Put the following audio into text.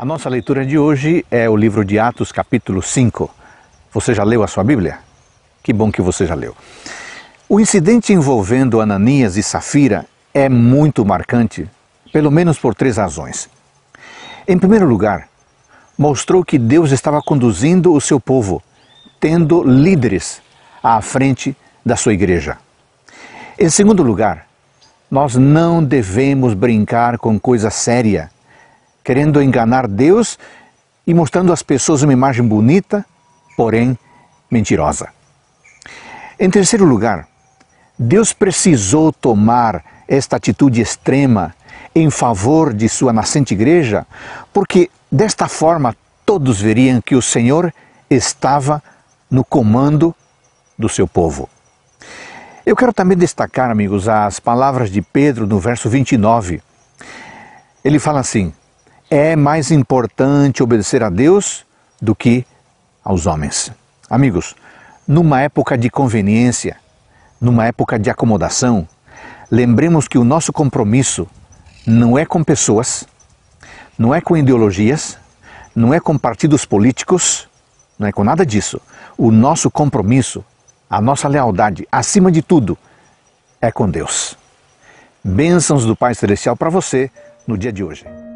A nossa leitura de hoje é o livro de Atos, capítulo 5. Você já leu a sua Bíblia? Que bom que você já leu. O incidente envolvendo Ananias e Safira é muito marcante, pelo menos por três razões. Em primeiro lugar, mostrou que Deus estava conduzindo o seu povo, tendo líderes à frente da sua igreja. Em segundo lugar, nós não devemos brincar com coisa séria querendo enganar Deus e mostrando às pessoas uma imagem bonita, porém mentirosa. Em terceiro lugar, Deus precisou tomar esta atitude extrema em favor de sua nascente igreja, porque desta forma todos veriam que o Senhor estava no comando do seu povo. Eu quero também destacar, amigos, as palavras de Pedro no verso 29. Ele fala assim: é mais importante obedecer a Deus do que aos homens. Amigos, numa época de conveniência, numa época de acomodação, lembremos que o nosso compromisso não é com pessoas, não é com ideologias, não é com partidos políticos, não é com nada disso. O nosso compromisso, a nossa lealdade, acima de tudo, é com Deus. Bênçãos do Pai Celestial para você no dia de hoje.